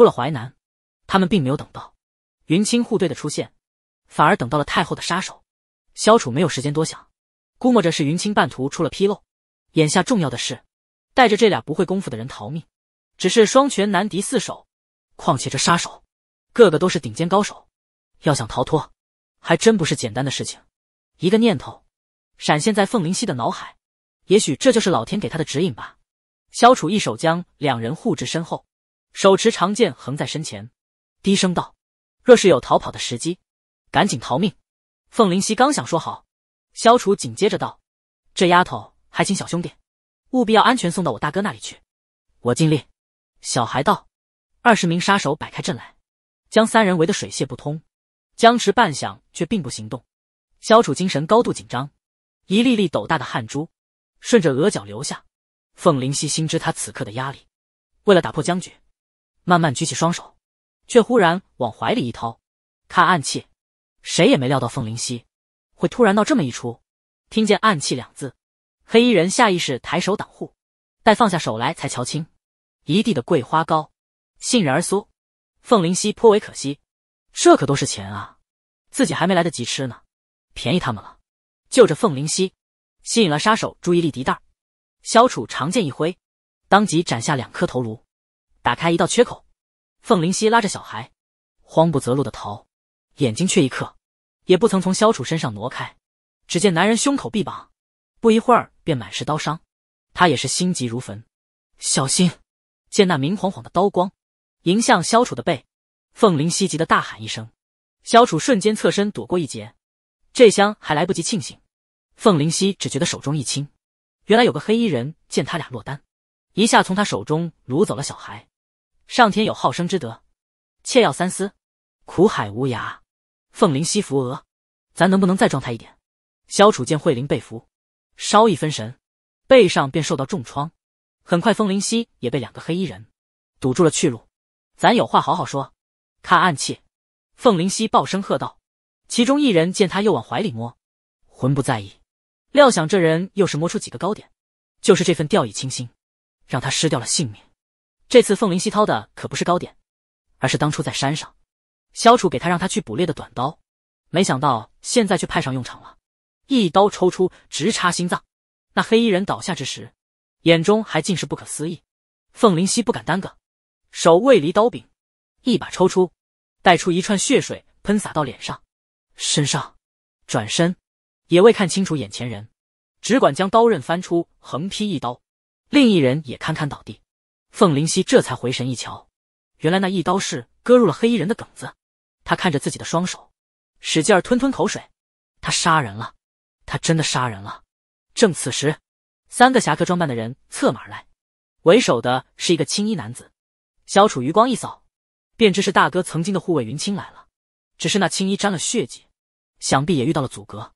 出了淮南，他们并没有等到云清护队的出现，反而等到了太后的杀手。萧楚没有时间多想，估摸着是云清半途出了纰漏。眼下重要的是带着这俩不会功夫的人逃命，只是双拳难敌四手，况且这杀手个个都是顶尖高手，要想逃脱还真不是简单的事情。一个念头闪现在凤灵溪的脑海，也许这就是老天给他的指引吧。萧楚一手将两人护至身后。手持长剑横在身前，低声道：“若是有逃跑的时机，赶紧逃命。”凤灵溪刚想说好，萧楚紧接着道：“这丫头，还请小兄弟，务必要安全送到我大哥那里去。”我尽力。”小孩道。二十名杀手摆开阵来，将三人围得水泄不通，僵持半晌，却并不行动。萧楚精神高度紧张，一粒粒斗大的汗珠顺着额角流下。凤灵溪心知他此刻的压力，为了打破僵局。慢慢举起双手，却忽然往怀里一掏，看暗器。谁也没料到凤灵溪会突然闹这么一出。听见“暗器”两字，黑衣人下意识抬手挡护，待放下手来，才瞧清，一地的桂花糕、杏仁酥。凤灵溪颇为可惜，这可都是钱啊，自己还没来得及吃呢，便宜他们了。就着凤灵溪吸引了杀手注意力。敌蛋，萧楚长剑一挥，当即斩下两颗头颅。打开一道缺口，凤灵溪拉着小孩，慌不择路的逃，眼睛却一刻也不曾从萧楚身上挪开。只见男人胸口臂膀，不一会儿便满是刀伤。他也是心急如焚，小心见那明晃晃的刀光迎向萧楚的背，凤灵溪急得大喊一声。萧楚瞬间侧身躲过一劫，这厢还来不及庆幸，凤灵溪只觉得手中一轻，原来有个黑衣人见他俩落单，一下从他手中掳走了小孩。上天有好生之德，切要三思。苦海无涯。凤灵溪扶额，咱能不能再状态一点？萧楚见慧灵被俘，稍一分神，背上便受到重创。很快，凤灵溪也被两个黑衣人堵住了去路。咱有话好好说。看暗器！凤灵溪暴声喝道。其中一人见他又往怀里摸，魂不在意，料想这人又是摸出几个高点，就是这份掉以轻心，让他失掉了性命。这次凤灵溪掏的可不是糕点，而是当初在山上，萧楚给他让他去捕猎的短刀，没想到现在却派上用场了，一刀抽出直插心脏，那黑衣人倒下之时，眼中还尽是不可思议。凤灵溪不敢耽搁，手未离刀柄，一把抽出，带出一串血水喷洒到脸上、身上，转身也未看清楚眼前人，只管将刀刃翻出横劈一刀，另一人也堪堪倒地。凤灵溪这才回神一瞧，原来那一刀是割入了黑衣人的梗子。他看着自己的双手，使劲儿吞吞口水。他杀人了，他真的杀人了。正此时，三个侠客装扮的人策马而来，为首的是一个青衣男子。萧楚余光一扫，便知是大哥曾经的护卫云青来了。只是那青衣沾了血迹，想必也遇到了阻隔。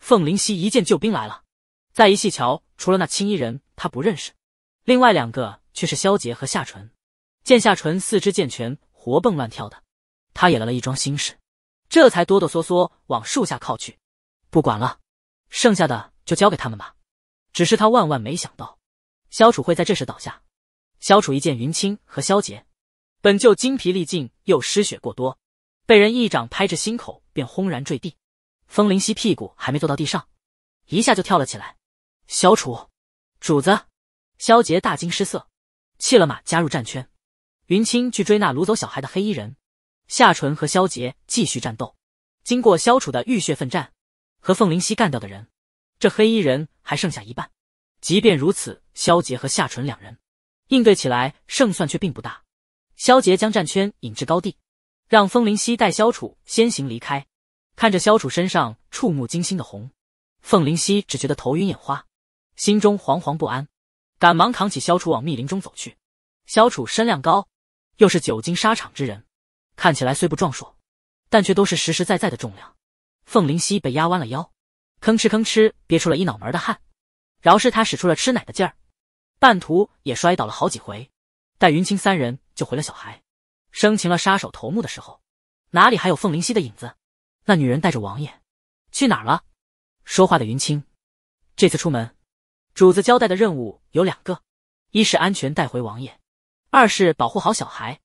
凤灵溪一见救兵来了，再一细瞧，除了那青衣人，他不认识，另外两个。却是萧杰和夏淳，见夏淳四肢健全，活蹦乱跳的，他也来了一桩心事，这才哆哆嗦嗦往树下靠去。不管了，剩下的就交给他们吧。只是他万万没想到，萧楚会在这时倒下。萧楚一见云青和萧杰，本就精疲力尽，又失血过多，被人一掌拍着心口，便轰然坠地。风灵犀屁股还没坐到地上，一下就跳了起来。萧楚，主子！萧杰大惊失色。弃了马，加入战圈。云青去追那掳走小孩的黑衣人，夏淳和萧杰继续战斗。经过萧楚的浴血奋战和凤灵溪干掉的人，这黑衣人还剩下一半。即便如此，萧杰和夏淳两人应对起来胜算却并不大。萧杰将战圈引至高地，让凤灵溪带萧楚先行离开。看着萧楚身上触目惊心的红，凤灵溪只觉得头晕眼花，心中惶惶不安。赶忙扛起萧楚往密林中走去。萧楚身量高，又是久经沙场之人，看起来虽不壮硕，但却都是实实在在的重量。凤灵溪被压弯了腰，吭哧吭哧憋出了一脑门的汗，饶是他使出了吃奶的劲儿，半途也摔倒了好几回。待云青三人救回了小孩，生擒了杀手头目的时候，哪里还有凤灵溪的影子？那女人带着王爷去哪儿了？说话的云青，这次出门。主子交代的任务有两个，一是安全带回王爷，二是保护好小孩。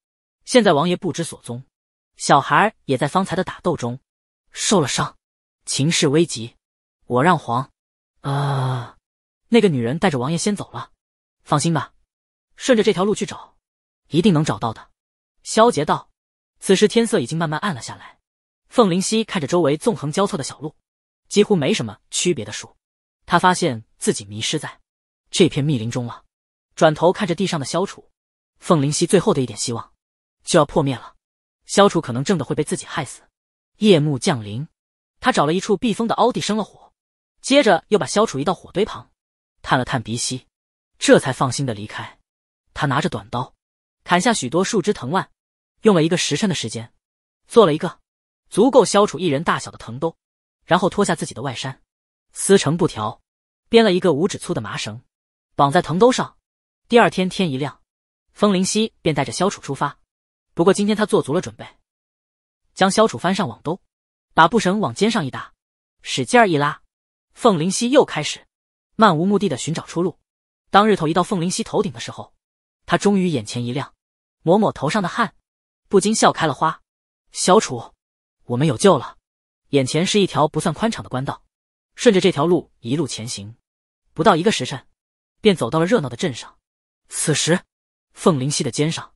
现在王爷不知所踪，小孩也在方才的打斗中受了伤，情势危急。我让黄啊，那个女人带着王爷先走了。放心吧，顺着这条路去找，一定能找到的。萧杰道。此时天色已经慢慢暗了下来，凤灵溪看着周围纵横交错的小路，几乎没什么区别的树。他发现自己迷失在这片密林中了，转头看着地上的萧楚，凤灵溪最后的一点希望就要破灭了。萧楚可能真的会被自己害死。夜幕降临，他找了一处避风的凹地生了火，接着又把萧楚移到火堆旁，探了探鼻息，这才放心的离开。他拿着短刀，砍下许多树枝藤蔓，用了一个时辰的时间，做了一个足够萧楚一人大小的藤兜，然后脱下自己的外衫，撕成布条。编了一个五指粗的麻绳，绑在藤兜上。第二天天一亮，风灵溪便带着萧楚出发。不过今天他做足了准备，将萧楚翻上网兜，把布绳往肩上一搭，使劲儿一拉。凤灵溪又开始漫无目的的寻找出路。当日头一到凤灵溪头顶的时候，他终于眼前一亮，抹抹头上的汗，不禁笑开了花。萧楚，我们有救了！眼前是一条不算宽敞的官道。顺着这条路一路前行，不到一个时辰，便走到了热闹的镇上。此时，凤灵溪的肩上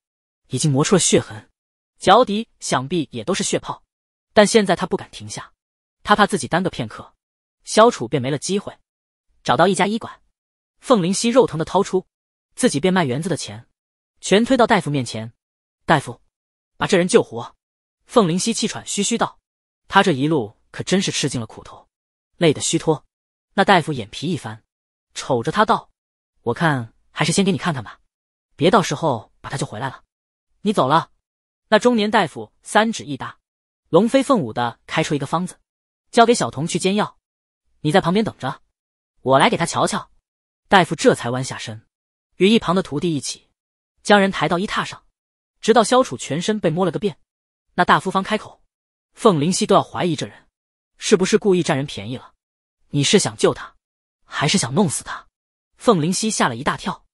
已经磨出了血痕，脚底想必也都是血泡。但现在他不敢停下，他怕自己耽搁片刻，萧楚便没了机会。找到一家医馆，凤灵溪肉疼的掏出自己变卖园子的钱，全推到大夫面前。大夫，把这人救活！凤灵溪气喘吁吁道：“他这一路可真是吃尽了苦头。”累得虚脱，那大夫眼皮一翻，瞅着他道：“我看还是先给你看看吧，别到时候把他救回来了。你走了。”那中年大夫三指一搭，龙飞凤舞的开出一个方子，交给小童去煎药。你在旁边等着，我来给他瞧瞧。大夫这才弯下身，与一旁的徒弟一起，将人抬到一榻上，直到消除全身被摸了个遍。那大夫方开口，凤灵溪都要怀疑这人。是不是故意占人便宜了？你是想救他，还是想弄死他？凤灵溪吓了一大跳。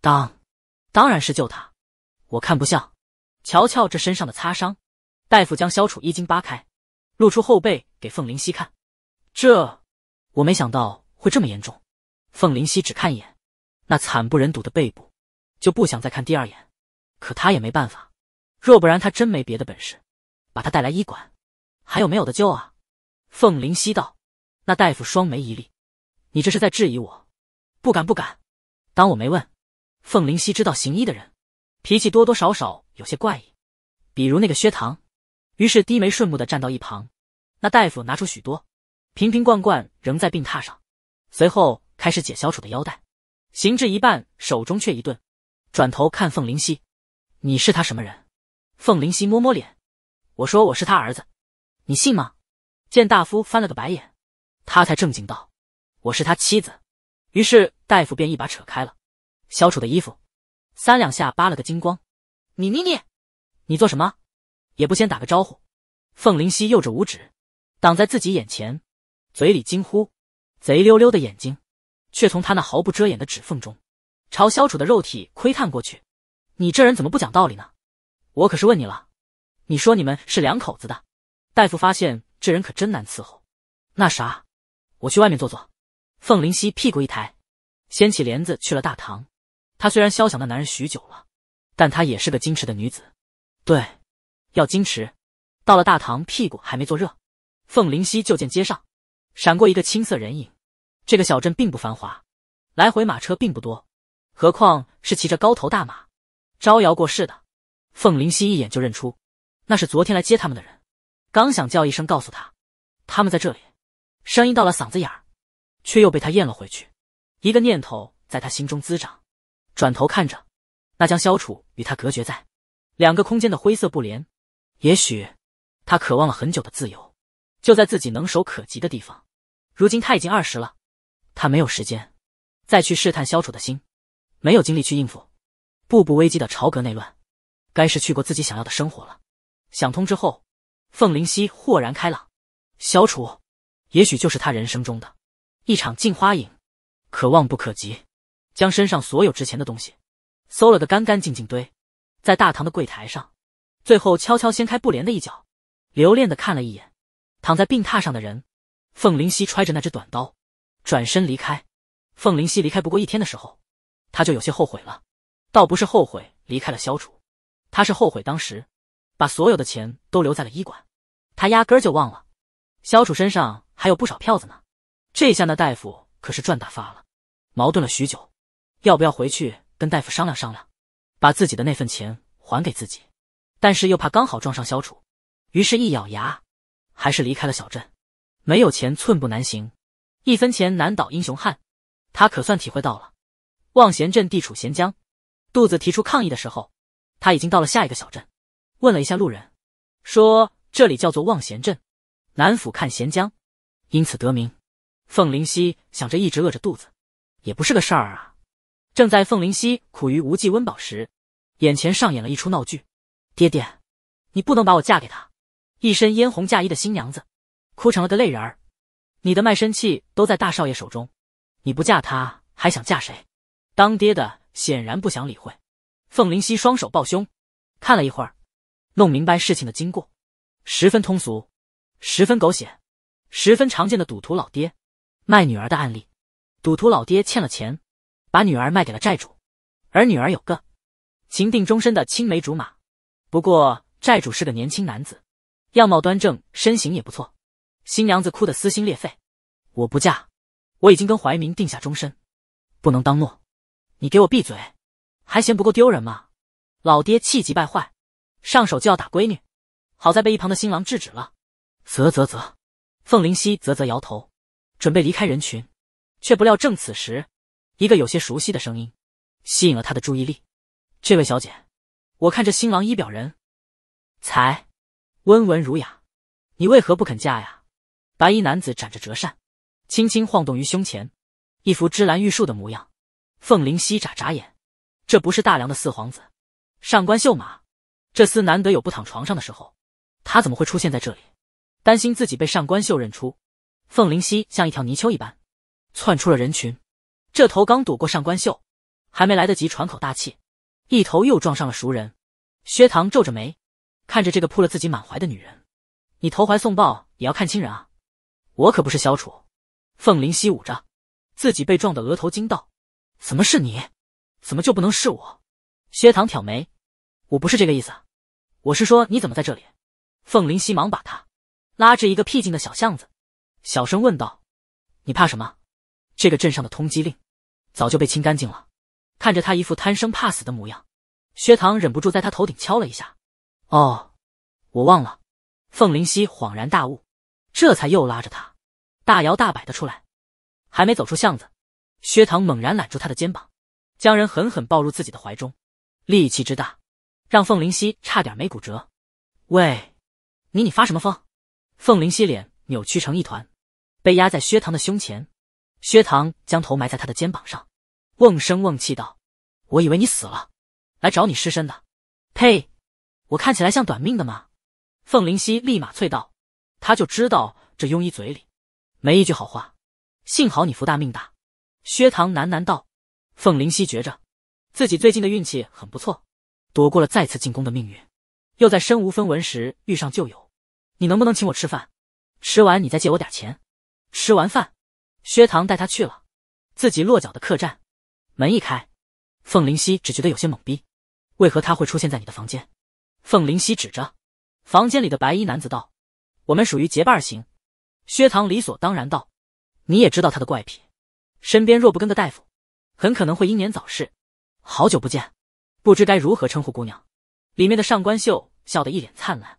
当，当然是救他。我看不像，瞧瞧这身上的擦伤。大夫将萧楚衣襟扒开，露出后背给凤灵溪看。这，我没想到会这么严重。凤灵溪只看一眼，那惨不忍睹的背部，就不想再看第二眼。可他也没办法，若不然他真没别的本事。把他带来医馆，还有没有的救啊？凤灵溪道：“那大夫双眉一立，你这是在质疑我？不敢不敢，当我没问。”凤灵溪知道行医的人脾气多多少少有些怪异，比如那个薛唐，于是低眉顺目的站到一旁。那大夫拿出许多瓶瓶罐罐，仍在病榻上，随后开始解小楚的腰带。行至一半，手中却一顿，转头看凤灵溪：“你是他什么人？”凤灵溪摸摸脸：“我说我是他儿子，你信吗？”见大夫翻了个白眼，他才正经道：“我是他妻子。”于是大夫便一把扯开了萧楚的衣服，三两下扒了个精光。“你、你、你，你做什么？也不先打个招呼！”凤灵犀幼着五指，挡在自己眼前，嘴里惊呼：“贼溜溜的眼睛，却从他那毫不遮掩的指缝中，朝萧楚的肉体窥探过去。”“你这人怎么不讲道理呢？我可是问你了，你说你们是两口子的。”大夫发现。这人可真难伺候，那啥，我去外面坐坐。凤灵溪屁股一抬，掀起帘子去了大堂。她虽然肖想那男人许久了，但她也是个矜持的女子。对，要矜持。到了大堂，屁股还没坐热，凤灵溪就见街上闪过一个青色人影。这个小镇并不繁华，来回马车并不多，何况是骑着高头大马招摇过市的。凤灵溪一眼就认出，那是昨天来接他们的人。刚想叫一声告诉他，他们在这里，声音到了嗓子眼儿，却又被他咽了回去。一个念头在他心中滋长，转头看着那将萧楚与他隔绝在两个空间的灰色布帘，也许他渴望了很久的自由，就在自己能手可及的地方。如今他已经二十了，他没有时间再去试探萧楚的心，没有精力去应付步步危机的朝阁内乱，该是去过自己想要的生活了。想通之后。凤灵溪豁然开朗，萧楚，也许就是他人生中的，一场镜花影，可望不可及。将身上所有值钱的东西，搜了个干干净净堆在大堂的柜台上，最后悄悄掀开布帘的一角，留恋的看了一眼躺在病榻上的人。凤灵溪揣着那只短刀，转身离开。凤灵溪离开不过一天的时候，他就有些后悔了，倒不是后悔离开了萧楚，他是后悔当时。把所有的钱都留在了医馆，他压根儿就忘了，萧楚身上还有不少票子呢。这下那大夫可是赚大发了。矛盾了许久，要不要回去跟大夫商量商量，把自己的那份钱还给自己？但是又怕刚好撞上萧楚，于是一咬牙，还是离开了小镇。没有钱寸步难行，一分钱难倒英雄汉，他可算体会到了。望贤镇地处咸江，肚子提出抗议的时候，他已经到了下一个小镇。问了一下路人，说这里叫做望贤镇，南府看贤江，因此得名。凤灵溪想着一直饿着肚子，也不是个事儿啊。正在凤灵溪苦于无计温饱时，眼前上演了一出闹剧。爹爹，你不能把我嫁给他！一身嫣红嫁衣的新娘子，哭成了个泪人儿。你的卖身契都在大少爷手中，你不嫁他还想嫁谁？当爹的显然不想理会。凤灵溪双手抱胸，看了一会儿。弄明白事情的经过，十分通俗，十分狗血，十分常见的赌徒老爹卖女儿的案例。赌徒老爹欠了钱，把女儿卖给了债主，而女儿有个情定终身的青梅竹马。不过债主是个年轻男子，样貌端正，身形也不错。新娘子哭得撕心裂肺：“我不嫁，我已经跟怀民定下终身，不能当诺。”你给我闭嘴，还嫌不够丢人吗？老爹气急败坏。上手就要打闺女，好在被一旁的新郎制止了。啧啧啧，凤灵溪啧啧摇头，准备离开人群，却不料正此时，一个有些熟悉的声音吸引了他的注意力。这位小姐，我看这新郎一表人，才，温文儒雅，你为何不肯嫁呀？白衣男子展着折扇，轻轻晃动于胸前，一副芝兰玉树的模样。凤灵溪眨眨眼，这不是大梁的四皇子，上官秀马。这厮难得有不躺床上的时候，他怎么会出现在这里？担心自己被上官秀认出，凤灵溪像一条泥鳅一般，窜出了人群。这头刚躲过上官秀，还没来得及喘口大气，一头又撞上了熟人。薛唐皱着眉，看着这个扑了自己满怀的女人：“你投怀送抱也要看清人啊！我可不是萧楚。”凤灵溪捂着自己被撞的额头惊道：“怎么是你？怎么就不能是我？”薛唐挑眉。我不是这个意思，我是说你怎么在这里？凤灵溪忙把他拉至一个僻静的小巷子，小声问道：“你怕什么？这个镇上的通缉令早就被清干净了。”看着他一副贪生怕死的模样，薛唐忍不住在他头顶敲了一下：“哦，我忘了。”凤灵溪恍然大悟，这才又拉着他大摇大摆的出来。还没走出巷子，薛唐猛然揽住他的肩膀，将人狠狠抱入自己的怀中，力气之大。让凤灵溪差点没骨折。喂，你你发什么疯？凤灵溪脸扭曲成一团，被压在薛唐的胸前。薛唐将头埋在他的肩膀上，瓮声瓮气道：“我以为你死了，来找你尸身的。呸，我看起来像短命的吗？”凤灵溪立马啐道：“他就知道这庸医嘴里没一句好话。幸好你福大命大。”薛唐喃喃道。凤灵溪觉着自己最近的运气很不错。躲过了再次进攻的命运，又在身无分文时遇上旧友。你能不能请我吃饭？吃完你再借我点钱。吃完饭，薛唐带他去了自己落脚的客栈。门一开，凤灵溪只觉得有些懵逼，为何他会出现在你的房间？凤灵溪指着房间里的白衣男子道：“我们属于结伴行。”薛唐理所当然道：“你也知道他的怪癖，身边若不跟个大夫，很可能会英年早逝。好久不见。”不知该如何称呼姑娘，里面的上官秀笑得一脸灿烂。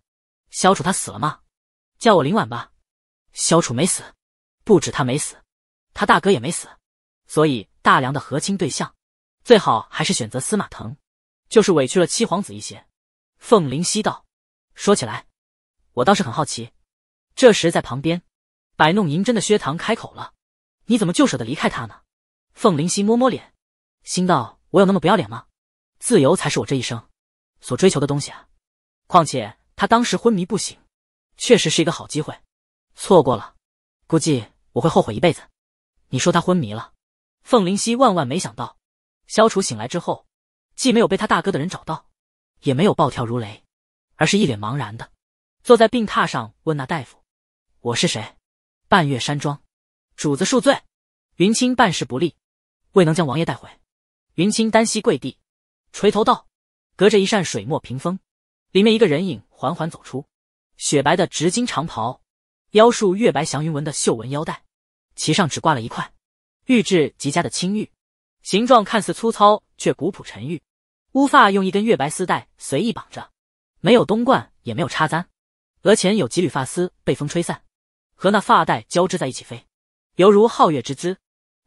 萧楚他死了吗？叫我林婉吧。萧楚没死，不止他没死，他大哥也没死。所以大梁的和亲对象，最好还是选择司马腾，就是委屈了七皇子一些。凤灵溪道，说起来，我倒是很好奇。这时在旁边摆弄银针的薛唐开口了：“你怎么就舍得离开他呢？”凤灵溪摸摸脸，心道：“我有那么不要脸吗？”自由才是我这一生所追求的东西啊！况且他当时昏迷不醒，确实是一个好机会，错过了，估计我会后悔一辈子。你说他昏迷了？凤灵溪万万没想到，萧楚醒来之后，既没有被他大哥的人找到，也没有暴跳如雷，而是一脸茫然的坐在病榻上问那大夫：“我是谁？”半月山庄主子恕罪，云青办事不力，未能将王爷带回。云青单膝跪地。垂头道，隔着一扇水墨屏风，里面一个人影缓缓走出，雪白的直襟长袍，腰束月白祥云纹的绣纹腰带，其上只挂了一块玉质极佳的青玉，形状看似粗糙却古朴沉郁，乌发用一根月白丝带随意绑着，没有冬冠也没有插簪，额前有几缕发丝被风吹散，和那发带交织在一起飞，犹如皓月之姿。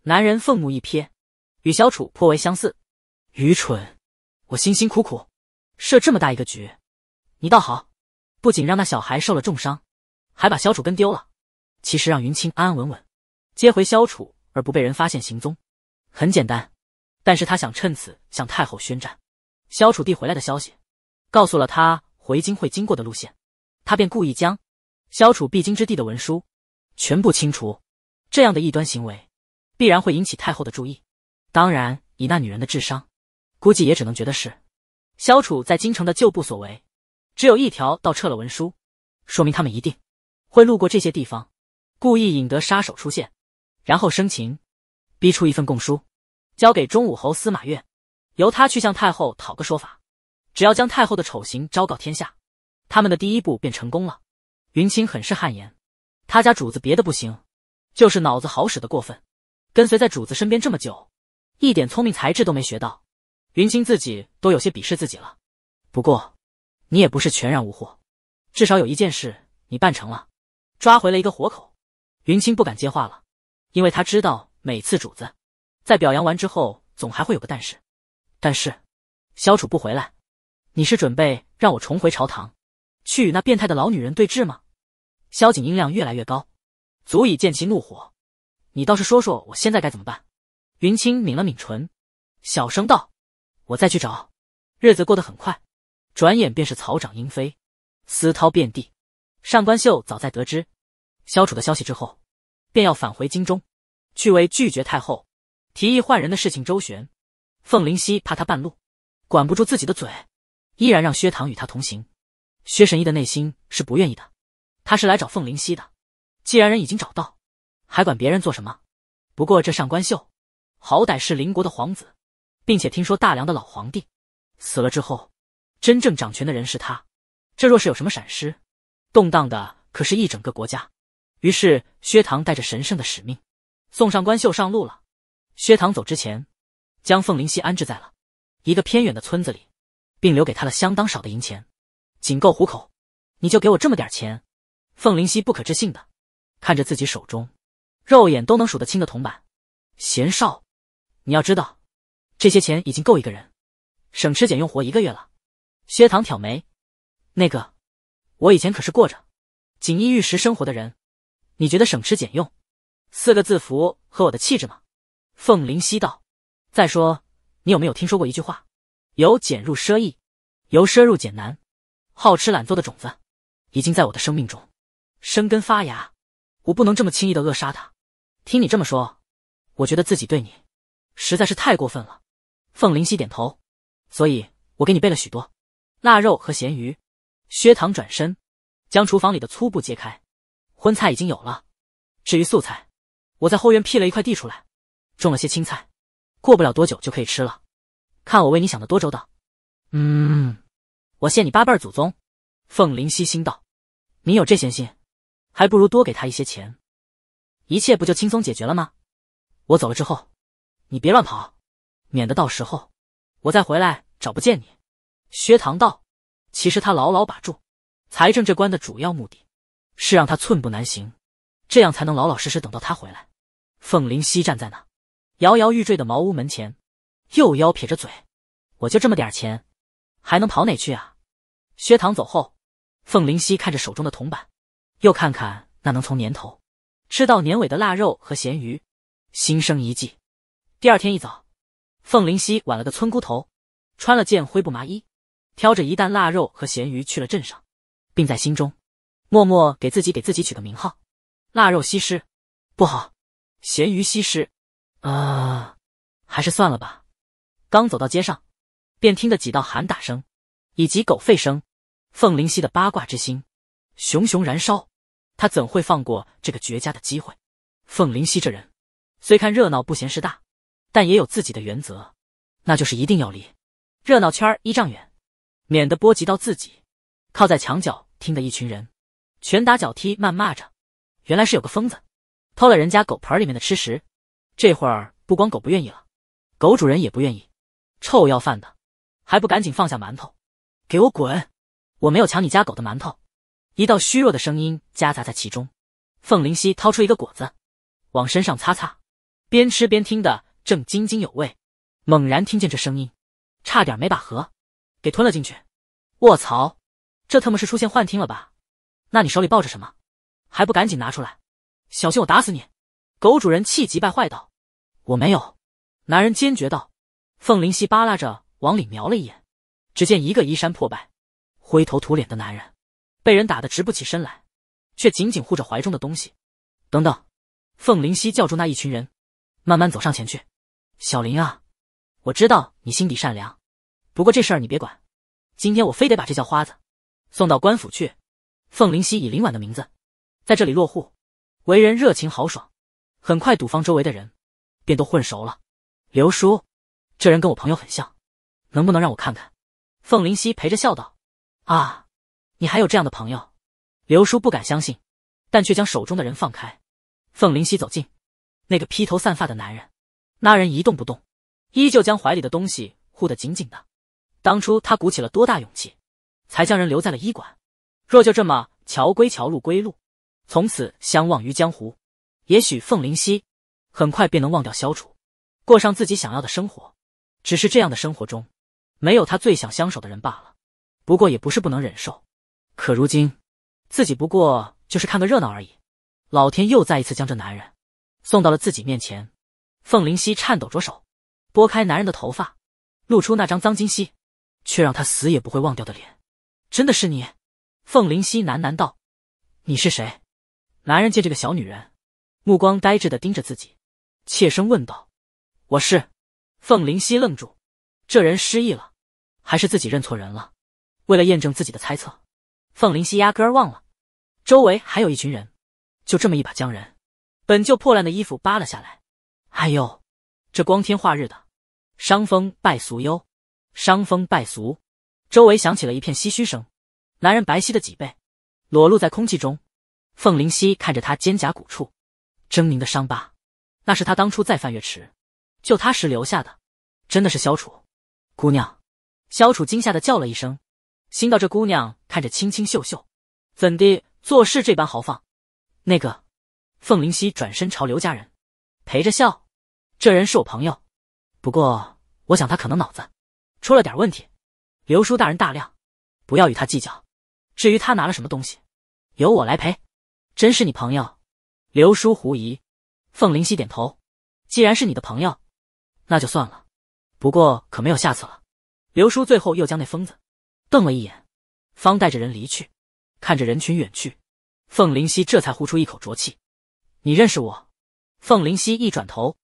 男人凤目一瞥，与小楚颇为相似，愚蠢。我辛辛苦苦设这么大一个局，你倒好，不仅让那小孩受了重伤，还把萧楚跟丢了。其实让云青安安稳稳接回萧楚，而不被人发现行踪，很简单。但是他想趁此向太后宣战。萧楚帝回来的消息，告诉了他回京会经过的路线，他便故意将萧楚必经之地的文书全部清除。这样的异端行为，必然会引起太后的注意。当然，以那女人的智商。估计也只能觉得是萧楚在京城的旧部所为，只有一条倒撤了文书，说明他们一定会路过这些地方，故意引得杀手出现，然后生擒，逼出一份供书，交给中武侯司马越，由他去向太后讨个说法。只要将太后的丑行昭告天下，他们的第一步便成功了。云青很是汗颜，他家主子别的不行，就是脑子好使的过分。跟随在主子身边这么久，一点聪明才智都没学到。云清自己都有些鄙视自己了，不过，你也不是全然无惑，至少有一件事你办成了，抓回了一个活口。云清不敢接话了，因为他知道每次主子，在表扬完之后总还会有个但是。但是，萧楚不回来，你是准备让我重回朝堂，去与那变态的老女人对峙吗？萧景音量越来越高，足以见其怒火。你倒是说说，我现在该怎么办？云清抿了抿唇，小声道。我再去找。日子过得很快，转眼便是草长莺飞，丝绦遍地。上官秀早在得知萧楚的消息之后，便要返回京中，去为拒绝太后提议换人的事情周旋。凤灵溪怕他半路管不住自己的嘴，依然让薛唐与他同行。薛神医的内心是不愿意的，他是来找凤灵溪的。既然人已经找到，还管别人做什么？不过这上官秀，好歹是邻国的皇子。并且听说大梁的老皇帝死了之后，真正掌权的人是他。这若是有什么闪失，动荡的可是一整个国家。于是薛唐带着神圣的使命，送上官秀上路了。薛唐走之前，将凤灵溪安置在了一个偏远的村子里，并留给他了相当少的银钱，仅够糊口。你就给我这么点钱？凤灵溪不可置信的看着自己手中，肉眼都能数得清的铜板。贤少，你要知道。这些钱已经够一个人省吃俭用活一个月了。薛棠挑眉：“那个，我以前可是过着锦衣玉食生活的人，你觉得省吃俭用四个字符和我的气质吗？”凤灵溪道：“再说，你有没有听说过一句话？由俭入奢易，由奢入俭难。好吃懒做的种子，已经在我的生命中生根发芽，我不能这么轻易的扼杀它。听你这么说，我觉得自己对你实在是太过分了。”凤灵溪点头，所以，我给你备了许多腊肉和咸鱼。薛唐转身，将厨房里的粗布揭开，荤菜已经有了。至于素菜，我在后院辟了一块地出来，种了些青菜，过不了多久就可以吃了。看我为你想的多周到。嗯，我谢你八辈儿祖宗。凤灵溪心道，你有这闲心，还不如多给他一些钱，一切不就轻松解决了吗？我走了之后，你别乱跑。免得到时候，我再回来找不见你。薛唐道：“其实他牢牢把住财政这关的主要目的，是让他寸步难行，这样才能老老实实等到他回来。”凤灵溪站在那摇摇欲坠的茅屋门前，右腰撇着嘴：“我就这么点钱，还能跑哪去啊？”薛唐走后，凤灵溪看着手中的铜板，又看看那能从年头吃到年尾的腊肉和咸鱼，心生一计。第二天一早。凤灵溪挽了个村姑头，穿了件灰布麻衣，挑着一担腊肉和咸鱼去了镇上，并在心中默默给自己给自己取个名号：腊肉西施，不好；咸鱼西施，啊，还是算了吧。刚走到街上，便听得几道喊打声以及狗吠声，凤灵溪的八卦之心熊熊燃烧，他怎会放过这个绝佳的机会？凤灵溪这人虽看热闹不嫌事大。但也有自己的原则，那就是一定要离热闹圈一丈远，免得波及到自己。靠在墙角听的一群人，拳打脚踢，谩骂着。原来是有个疯子偷了人家狗盆里面的吃食，这会儿不光狗不愿意了，狗主人也不愿意。臭要饭的，还不赶紧放下馒头，给我滚！我没有抢你家狗的馒头。一道虚弱的声音夹杂在其中。凤灵溪掏出一个果子，往身上擦擦，边吃边听的。正津津有味，猛然听见这声音，差点没把核给吞了进去。卧槽，这特么是出现幻听了吧？那你手里抱着什么？还不赶紧拿出来，小心我打死你！狗主人气急败坏道：“我没有。”男人坚决道。凤灵溪扒拉着往里瞄了一眼，只见一个衣衫破败、灰头土脸的男人，被人打得直不起身来，却紧紧护着怀中的东西。等等，凤灵溪叫住那一群人，慢慢走上前去。小林啊，我知道你心底善良，不过这事儿你别管。今天我非得把这叫花子送到官府去。凤灵溪以林婉的名字在这里落户，为人热情豪爽，很快赌坊周围的人便都混熟了。刘叔，这人跟我朋友很像，能不能让我看看？凤灵溪陪着笑道：“啊，你还有这样的朋友？”刘叔不敢相信，但却将手中的人放开。凤灵溪走近，那个披头散发的男人。那人一动不动，依旧将怀里的东西护得紧紧的。当初他鼓起了多大勇气，才将人留在了医馆？若就这么桥归桥，路归路，从此相忘于江湖，也许凤灵溪很快便能忘掉萧楚，过上自己想要的生活。只是这样的生活中，没有他最想相守的人罢了。不过也不是不能忍受。可如今，自己不过就是看个热闹而已。老天又再一次将这男人送到了自己面前。凤灵溪颤抖着手，拨开男人的头发，露出那张脏兮兮却让他死也不会忘掉的脸。真的是你，凤灵溪喃喃道。你是谁？男人见这个小女人，目光呆滞的盯着自己，怯声问道。我是。凤灵溪愣住，这人失忆了，还是自己认错人了？为了验证自己的猜测，凤灵溪压根儿忘了周围还有一群人，就这么一把将人本就破烂的衣服扒了下来。哎呦，这光天化日的，伤风败俗哟！伤风败俗，周围响起了一片唏嘘声。男人白皙的脊背裸露在空气中，凤灵溪看着他肩胛骨处狰狞的伤疤，那是他当初在泛月池救他时留下的。真的是萧楚姑娘，萧楚惊吓的叫了一声，心道这姑娘看着清清秀秀，怎地做事这般豪放？那个，凤灵溪转身朝刘家人陪着笑。这人是我朋友，不过我想他可能脑子出了点问题。刘叔大人大量，不要与他计较。至于他拿了什么东西，由我来赔。真是你朋友，刘叔狐疑。凤灵溪点头。既然是你的朋友，那就算了。不过可没有下次了。刘叔最后又将那疯子瞪了一眼，方带着人离去。看着人群远去，凤灵溪这才呼出一口浊气。你认识我？凤灵溪一转头。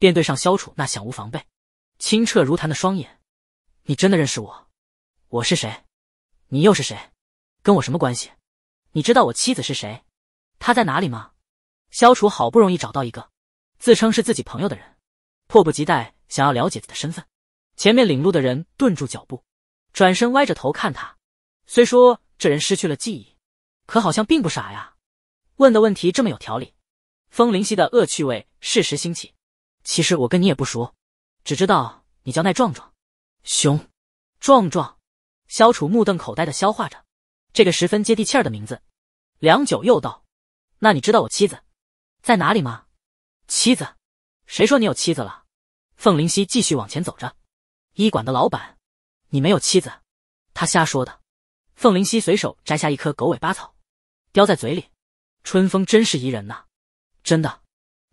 便对上萧楚那想无防备、清澈如潭的双眼。你真的认识我？我是谁？你又是谁？跟我什么关系？你知道我妻子是谁？她在哪里吗？萧楚好不容易找到一个自称是自己朋友的人，迫不及待想要了解他的身份。前面领路的人顿住脚步，转身歪着头看他。虽说这人失去了记忆，可好像并不傻呀。问的问题这么有条理。风灵溪的恶趣味适时兴起。其实我跟你也不熟，只知道你叫奈壮壮，熊，壮壮。萧楚目瞪口呆的消化着这个十分接地气儿的名字，良久又道：“那你知道我妻子在哪里吗？”妻子？谁说你有妻子了？凤灵溪继续往前走着。医馆的老板，你没有妻子？他瞎说的。凤灵溪随手摘下一颗狗尾巴草，叼在嘴里。春风真是宜人呐，真的，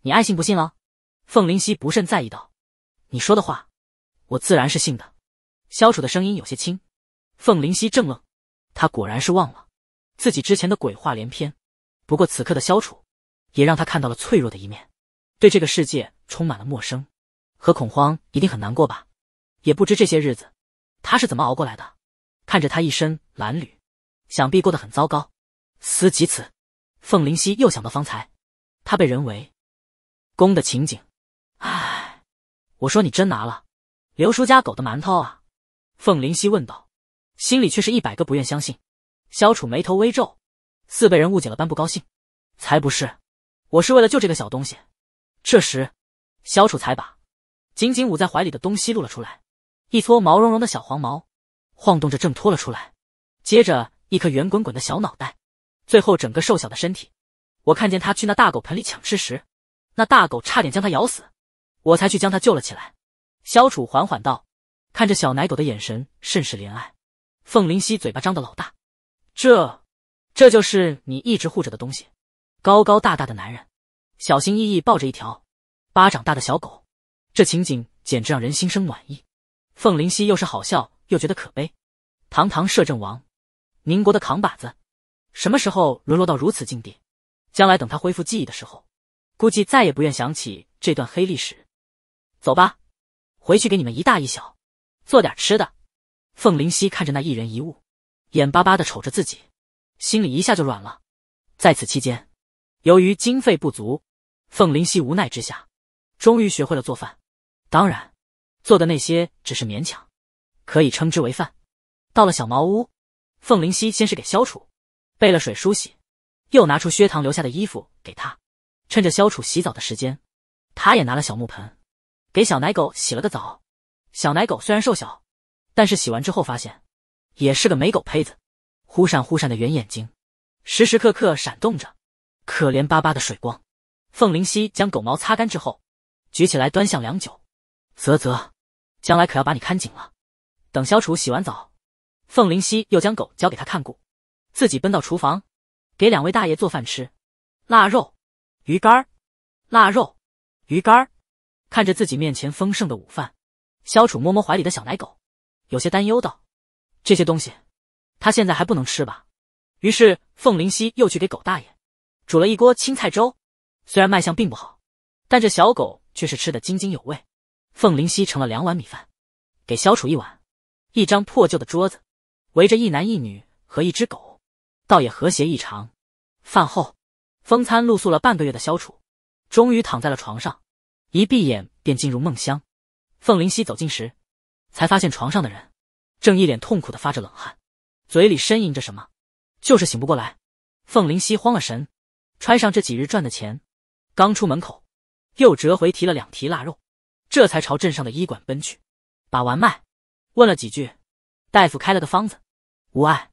你爱信不信了。凤灵溪不甚在意道：“你说的话，我自然是信的。”萧楚的声音有些轻。凤灵溪正愣，他果然是忘了自己之前的鬼话连篇。不过此刻的萧楚，也让他看到了脆弱的一面，对这个世界充满了陌生和恐慌，一定很难过吧？也不知这些日子他是怎么熬过来的。看着他一身褴褛，想必过得很糟糕。思及此，凤灵溪又想到方才他被人为攻的情景。我说你真拿了刘叔家狗的馒头啊？凤灵溪问道，心里却是一百个不愿相信。萧楚眉头微皱，似被人误解了般不高兴。才不是，我是为了救这个小东西。这时，萧楚才把紧紧捂在怀里的东西露了出来，一撮毛茸茸的小黄毛晃动着挣脱了出来，接着一颗圆滚滚的小脑袋，最后整个瘦小的身体。我看见他去那大狗盆里抢吃食，那大狗差点将他咬死。我才去将他救了起来，萧楚缓缓道，看着小奶狗的眼神甚是怜爱。凤灵溪嘴巴张的老大，这，这就是你一直护着的东西？高高大大的男人，小心翼翼抱着一条巴掌大的小狗，这情景简直让人心生暖意。凤灵溪又是好笑又觉得可悲，堂堂摄政王，宁国的扛把子，什么时候沦落到如此境地？将来等他恢复记忆的时候，估计再也不愿想起这段黑历史。走吧，回去给你们一大一小做点吃的。凤灵溪看着那一人一物，眼巴巴的瞅着自己，心里一下就软了。在此期间，由于经费不足，凤灵溪无奈之下，终于学会了做饭。当然，做的那些只是勉强，可以称之为饭。到了小茅屋，凤灵溪先是给萧楚备了水梳洗，又拿出薛唐留下的衣服给他。趁着萧楚洗澡的时间，他也拿了小木盆。给小奶狗洗了个澡，小奶狗虽然瘦小，但是洗完之后发现，也是个美狗胚子，忽闪忽闪的圆眼睛，时时刻刻闪动着，可怜巴巴的水光。凤灵溪将狗毛擦干之后，举起来端详良久，啧啧，将来可要把你看紧了。等消除洗完澡，凤灵溪又将狗交给他看顾，自己奔到厨房，给两位大爷做饭吃，腊肉、鱼干、腊肉、鱼干。看着自己面前丰盛的午饭，萧楚摸摸怀里的小奶狗，有些担忧道：“这些东西，他现在还不能吃吧？”于是凤灵溪又去给狗大爷煮了一锅青菜粥，虽然卖相并不好，但这小狗却是吃得津津有味。凤灵溪盛了两碗米饭，给萧楚一碗。一张破旧的桌子，围着一男一女和一只狗，倒也和谐异常。饭后，风餐露宿了半个月的萧楚，终于躺在了床上。一闭眼便进入梦乡，凤灵溪走近时，才发现床上的人正一脸痛苦的发着冷汗，嘴里呻吟着什么，就是醒不过来。凤灵溪慌了神，揣上这几日赚的钱，刚出门口，又折回提了两提腊肉，这才朝镇上的医馆奔去。把完脉，问了几句，大夫开了个方子，无碍，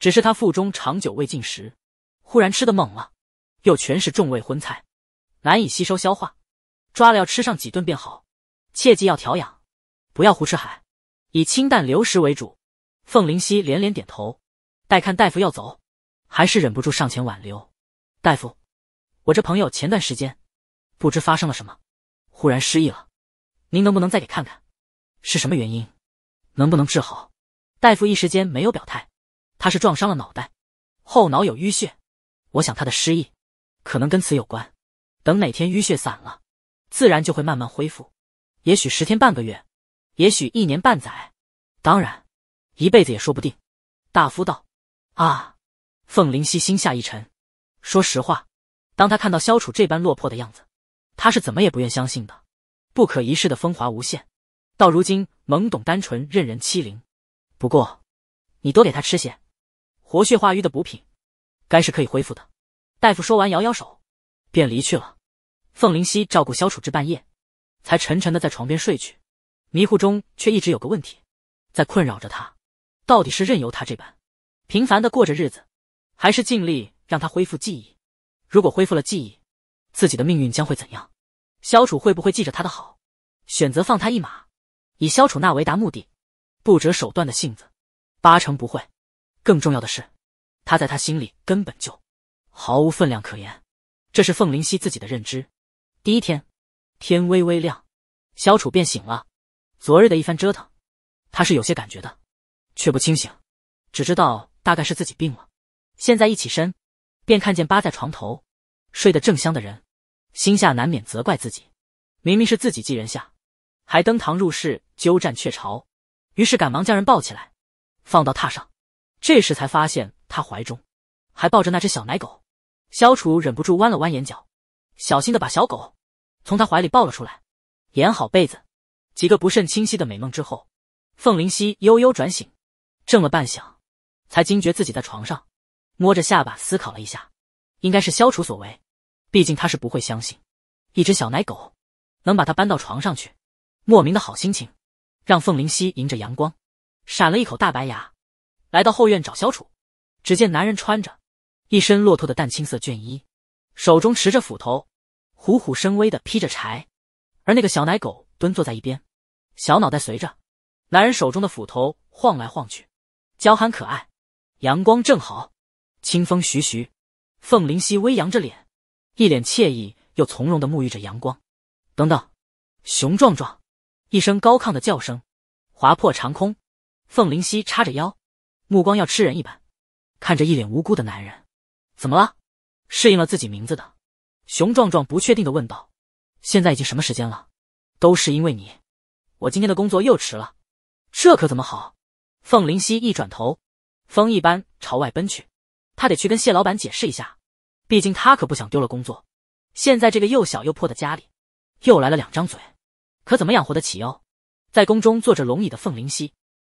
只是他腹中长久未进食，忽然吃的猛了，又全是重味荤菜，难以吸收消化。抓了要吃上几顿便好，切记要调养，不要胡吃海，以清淡流食为主。凤灵溪连连点头，待看大夫要走，还是忍不住上前挽留。大夫，我这朋友前段时间，不知发生了什么，忽然失忆了。您能不能再给看看，是什么原因，能不能治好？大夫一时间没有表态，他是撞伤了脑袋，后脑有淤血，我想他的失忆，可能跟此有关。等哪天淤血散了。自然就会慢慢恢复，也许十天半个月，也许一年半载，当然，一辈子也说不定。大夫道：“啊！”凤灵溪心下一沉。说实话，当他看到萧楚这般落魄的样子，他是怎么也不愿相信的。不可一世的风华无限，到如今懵懂单纯，任人欺凌。不过，你多给他吃些活血化瘀的补品，该是可以恢复的。大夫说完，摇摇手，便离去了。凤灵溪照顾萧楚至半夜，才沉沉的在床边睡去，迷糊中却一直有个问题，在困扰着他：到底是任由他这般平凡的过着日子，还是尽力让他恢复记忆？如果恢复了记忆，自己的命运将会怎样？萧楚会不会记着他的好，选择放他一马？以萧楚那为达目的、不择手段的性子，八成不会。更重要的是，他在他心里根本就毫无分量可言。这是凤灵溪自己的认知。第一天，天微微亮，小楚便醒了。昨日的一番折腾，他是有些感觉的，却不清醒，只知道大概是自己病了。现在一起身，便看见扒在床头睡得正香的人，心下难免责怪自己，明明是自己寄人下，还登堂入室，鸠占鹊巢。于是赶忙将人抱起来，放到榻上。这时才发现他怀中还抱着那只小奶狗，肖楚忍不住弯了弯眼角，小心的把小狗。从他怀里抱了出来，掩好被子，几个不甚清晰的美梦之后，凤灵溪悠悠转醒，怔了半晌，才惊觉自己在床上，摸着下巴思考了一下，应该是萧楚所为，毕竟他是不会相信，一只小奶狗，能把他搬到床上去。莫名的好心情，让凤灵溪迎着阳光，闪了一口大白牙，来到后院找萧楚，只见男人穿着一身骆驼的淡青色绢衣，手中持着斧头。虎虎生威的劈着柴，而那个小奶狗蹲坐在一边，小脑袋随着男人手中的斧头晃来晃去，娇憨可爱。阳光正好，清风徐徐，凤灵溪微扬着脸，一脸惬意又从容的沐浴着阳光。等等，熊壮壮，一声高亢的叫声划破长空，凤灵溪叉着腰，目光要吃人一般，看着一脸无辜的男人，怎么了？适应了自己名字的。熊壮壮不确定的问道：“现在已经什么时间了？”都是因为你，我今天的工作又迟了，这可怎么好？凤灵溪一转头，风一般朝外奔去，他得去跟谢老板解释一下，毕竟他可不想丢了工作。现在这个又小又破的家里，又来了两张嘴，可怎么养活得起哟？在宫中坐着龙椅的凤灵溪，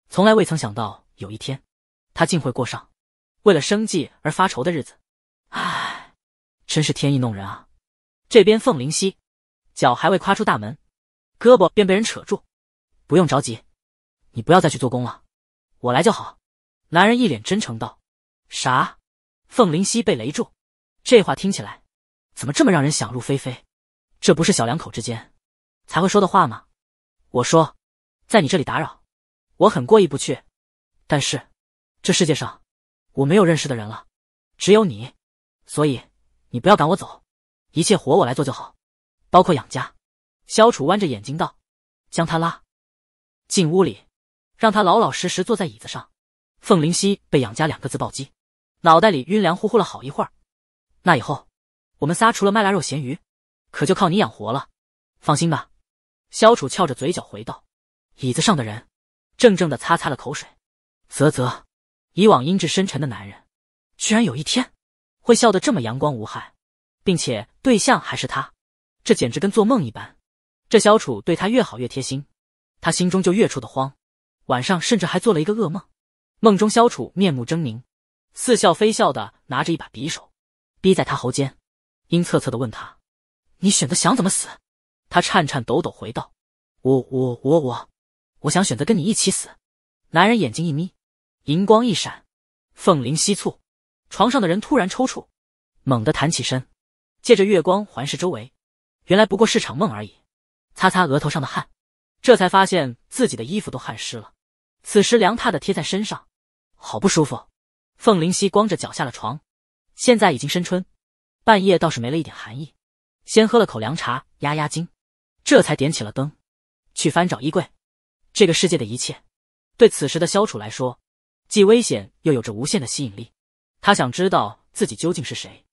从来未曾想到有一天，他竟会过上为了生计而发愁的日子。唉。真是天意弄人啊！这边凤灵溪，脚还未跨出大门，胳膊便被人扯住。不用着急，你不要再去做工了，我来就好。男人一脸真诚道：“啥？”凤灵溪被雷住，这话听起来怎么这么让人想入非非？这不是小两口之间才会说的话吗？我说，在你这里打扰，我很过意不去。但是，这世界上我没有认识的人了，只有你，所以。你不要赶我走，一切活我来做就好，包括养家。萧楚弯着眼睛道：“将他拉进屋里，让他老老实实坐在椅子上。”凤灵溪被“养家”两个字暴击，脑袋里晕凉乎乎了好一会儿。那以后，我们仨除了卖腊肉、咸鱼，可就靠你养活了。放心吧。萧楚翘着嘴角回道。椅子上的人怔怔的擦擦了口水，啧啧，以往阴质深沉的男人，居然有一天。会笑得这么阳光无害，并且对象还是他，这简直跟做梦一般。这萧楚对他越好越贴心，他心中就越处的慌。晚上甚至还做了一个噩梦，梦中萧楚面目狰狞，似笑非笑的拿着一把匕首，逼在他喉间，阴恻恻的问他：“你选择想怎么死？”他颤颤抖抖回道：“我我我我，我想选择跟你一起死。”男人眼睛一眯，银光一闪，凤鳞吸蹙。床上的人突然抽搐，猛地弹起身，借着月光环视周围，原来不过是场梦而已。擦擦额头上的汗，这才发现自己的衣服都汗湿了，此时凉榻的贴在身上，好不舒服。凤灵溪光着脚下了床，现在已经深春，半夜倒是没了一点寒意。先喝了口凉茶压压惊，这才点起了灯，去翻找衣柜。这个世界的一切，对此时的萧楚来说，既危险又有着无限的吸引力。他想知道自己究竟是谁，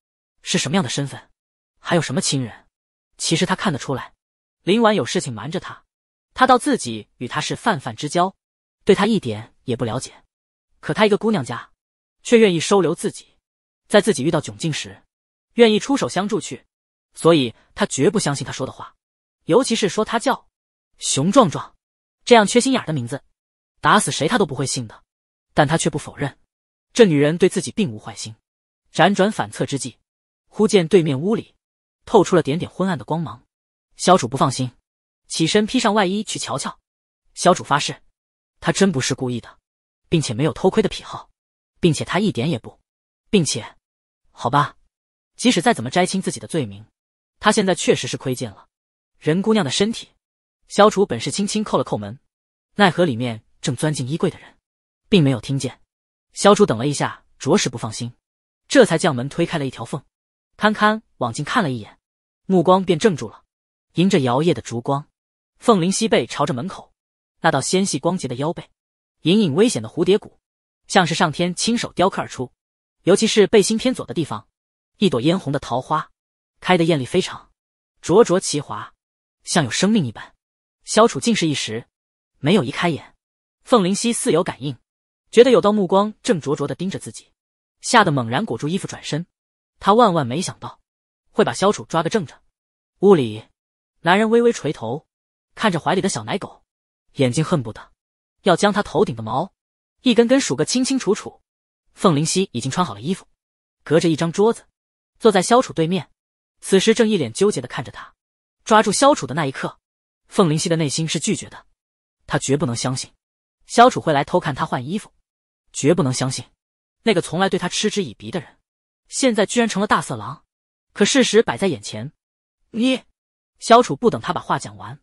是什么样的身份，还有什么亲人。其实他看得出来，林婉有事情瞒着他。他到自己与他是泛泛之交，对他一点也不了解。可他一个姑娘家，却愿意收留自己，在自己遇到窘境时，愿意出手相助去。所以他绝不相信他说的话，尤其是说他叫熊壮壮，这样缺心眼的名字，打死谁他都不会信的。但他却不否认。这女人对自己并无坏心，辗转反侧之际，忽见对面屋里透出了点点昏暗的光芒。萧楚不放心，起身披上外衣去瞧瞧。萧楚发誓，他真不是故意的，并且没有偷窥的癖好，并且他一点也不，并且，好吧，即使再怎么摘清自己的罪名，他现在确实是窥见了任姑娘的身体。萧楚本是轻轻扣了扣门，奈何里面正钻进衣柜的人，并没有听见。萧楚等了一下，着实不放心，这才将门推开了一条缝，堪堪往近看了一眼，目光便怔住了。迎着摇曳的烛光，凤灵溪背朝着门口，那道纤细光洁的腰背，隐隐危险的蝴蝶骨，像是上天亲手雕刻而出。尤其是背心偏左的地方，一朵嫣红的桃花，开得艳丽非常，灼灼其华，像有生命一般。萧楚竟是一时没有移开眼。凤灵溪似有感应。觉得有道目光正灼灼的盯着自己，吓得猛然裹住衣服转身。他万万没想到会把萧楚抓个正着。屋里，男人微微垂头，看着怀里的小奶狗，眼睛恨不得要将他头顶的毛一根根数个清清楚楚。凤灵溪已经穿好了衣服，隔着一张桌子坐在萧楚对面，此时正一脸纠结的看着他。抓住萧楚的那一刻，凤灵溪的内心是拒绝的，他绝不能相信萧楚会来偷看他换衣服。绝不能相信，那个从来对他嗤之以鼻的人，现在居然成了大色狼。可事实摆在眼前，你，萧楚不等他把话讲完，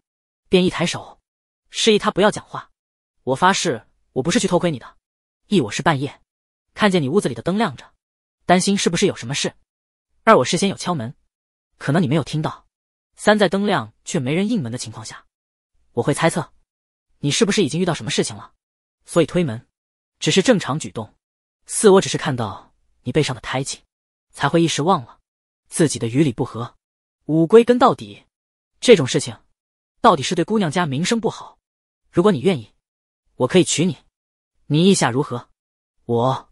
便一抬手，示意他不要讲话。我发誓，我不是去偷窥你的。一我是半夜看见你屋子里的灯亮着，担心是不是有什么事。二我事先有敲门，可能你没有听到。三在灯亮却没人应门的情况下，我会猜测，你是不是已经遇到什么事情了，所以推门。只是正常举动，四我只是看到你背上的胎记，才会一时忘了自己的与理不合。五归根到底，这种事情，到底是对姑娘家名声不好。如果你愿意，我可以娶你，你意下如何？我，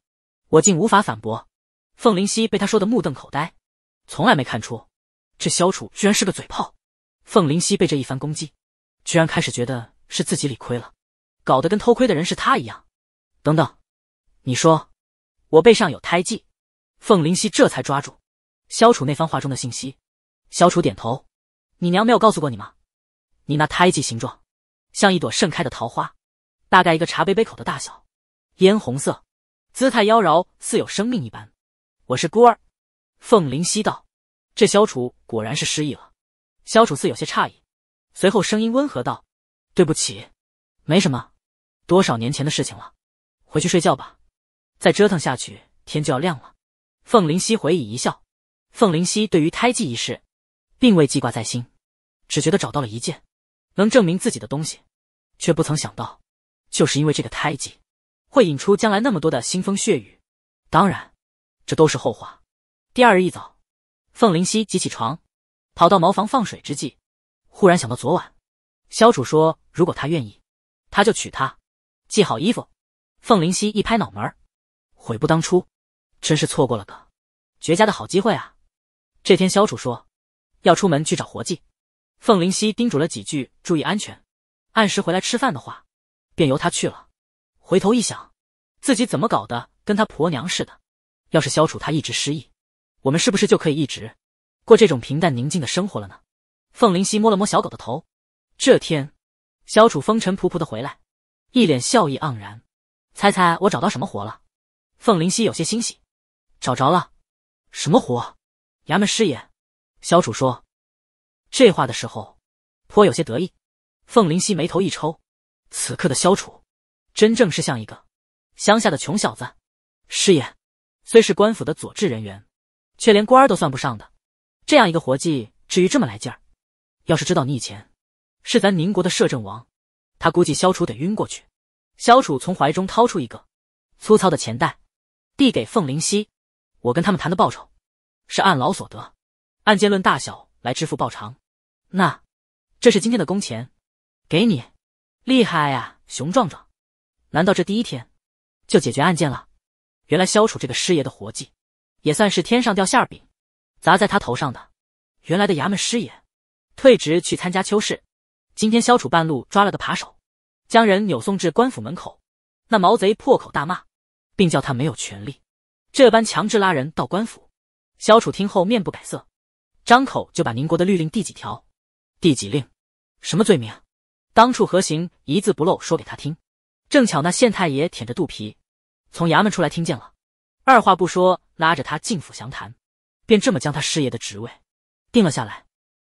我竟无法反驳。凤灵溪被他说的目瞪口呆，从来没看出这萧楚居然是个嘴炮。凤灵溪被这一番攻击，居然开始觉得是自己理亏了，搞得跟偷窥的人是他一样。等等，你说，我背上有胎记？凤灵溪这才抓住，萧楚那番话中的信息。萧楚点头，你娘没有告诉过你吗？你那胎记形状，像一朵盛开的桃花，大概一个茶杯杯口的大小，嫣红色，姿态妖娆，似有生命一般。我是孤儿。凤灵溪道：“这萧楚果然是失忆了。”萧楚似有些诧异，随后声音温和道：“对不起，没什么，多少年前的事情了。”回去睡觉吧，再折腾下去天就要亮了。凤灵溪回以一笑。凤灵溪对于胎记一事，并未记挂在心，只觉得找到了一件能证明自己的东西，却不曾想到，就是因为这个胎记，会引出将来那么多的腥风血雨。当然，这都是后话。第二日一早，凤灵溪即起床，跑到茅房放水之际，忽然想到昨晚，萧楚说如果他愿意，他就娶她。系好衣服。凤灵溪一拍脑门，悔不当初，真是错过了个绝佳的好机会啊！这天，萧楚说要出门去找活计，凤灵溪叮嘱了几句注意安全，按时回来吃饭的话，便由他去了。回头一想，自己怎么搞得跟他婆娘似的？要是萧楚他一直失忆，我们是不是就可以一直过这种平淡宁静的生活了呢？凤灵溪摸了摸小狗的头。这天，萧楚风尘仆仆的回来，一脸笑意盎然。猜猜我找到什么活了？凤灵溪有些欣喜，找着了，什么活？衙门师爷，萧楚说这话的时候颇有些得意。凤灵溪眉头一抽，此刻的萧楚，真正是像一个乡下的穷小子。师爷虽是官府的佐治人员，却连官儿都算不上的。这样一个活计，至于这么来劲儿？要是知道你以前是咱宁国的摄政王，他估计萧楚得晕过去。萧楚从怀中掏出一个粗糙的钱袋，递给凤灵溪：“我跟他们谈的报酬，是按劳所得，按件论大小来支付报偿。那，这是今天的工钱，给你。厉害呀，熊壮壮！难道这第一天就解决案件了？原来萧楚这个师爷的活计，也算是天上掉馅饼砸在他头上的。原来的衙门师爷，退职去参加秋事，今天萧楚半路抓了个扒手。”将人扭送至官府门口，那毛贼破口大骂，并叫他没有权利，这般强制拉人到官府。萧楚听后面不改色，张口就把宁国的律令第几条、第几令、什么罪名、当处何刑一字不漏说给他听。正巧那县太爷舔着肚皮从衙门出来听见了，二话不说拉着他进府详谈，便这么将他师爷的职位定了下来。